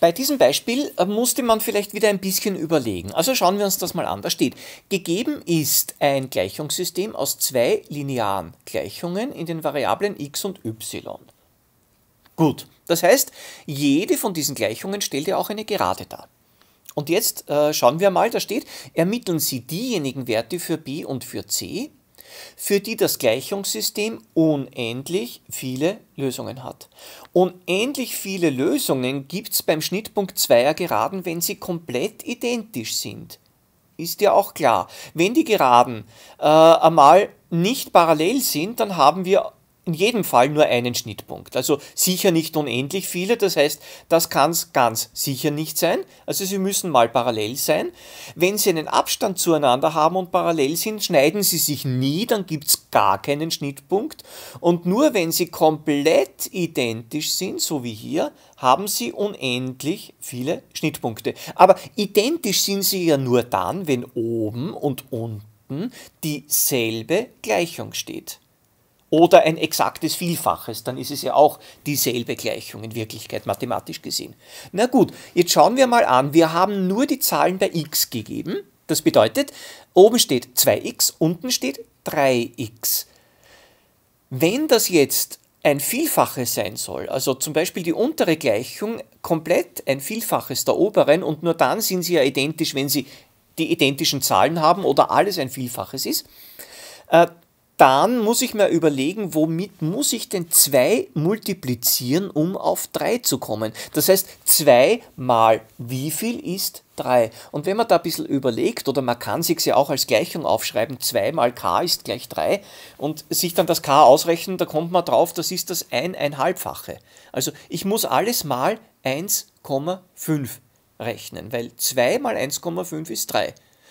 Bei diesem Beispiel äh, musste man vielleicht wieder ein bisschen überlegen. Also schauen wir uns das mal an. Da steht, gegeben ist ein Gleichungssystem aus zwei linearen Gleichungen in den Variablen x und y. Gut, das heißt, jede von diesen Gleichungen stellt ja auch eine Gerade dar. Und jetzt äh, schauen wir mal, da steht, ermitteln Sie diejenigen Werte für b und für c, für die das Gleichungssystem unendlich viele Lösungen hat. Unendlich viele Lösungen gibt es beim Schnittpunkt zweier Geraden, wenn sie komplett identisch sind. Ist ja auch klar. Wenn die Geraden äh, einmal nicht parallel sind, dann haben wir in jedem Fall nur einen Schnittpunkt. Also sicher nicht unendlich viele, das heißt, das kann es ganz sicher nicht sein. Also sie müssen mal parallel sein. Wenn sie einen Abstand zueinander haben und parallel sind, schneiden sie sich nie, dann gibt es gar keinen Schnittpunkt. Und nur wenn sie komplett identisch sind, so wie hier, haben sie unendlich viele Schnittpunkte. Aber identisch sind sie ja nur dann, wenn oben und unten dieselbe Gleichung steht oder ein exaktes Vielfaches, dann ist es ja auch dieselbe Gleichung in Wirklichkeit mathematisch gesehen. Na gut, jetzt schauen wir mal an, wir haben nur die Zahlen bei x gegeben. Das bedeutet, oben steht 2x, unten steht 3x. Wenn das jetzt ein Vielfaches sein soll, also zum Beispiel die untere Gleichung komplett ein Vielfaches der oberen und nur dann sind sie ja identisch, wenn sie die identischen Zahlen haben oder alles ein Vielfaches ist, äh, dann muss ich mir überlegen, womit muss ich denn 2 multiplizieren, um auf 3 zu kommen. Das heißt, 2 mal wie viel ist 3? Und wenn man da ein bisschen überlegt, oder man kann sich ja auch als Gleichung aufschreiben, 2 mal k ist gleich 3, und sich dann das k ausrechnen, da kommt man drauf, das ist das 1,5-fache. Also ich muss alles mal 1,5 rechnen, weil 2 mal 1,5 ist 3.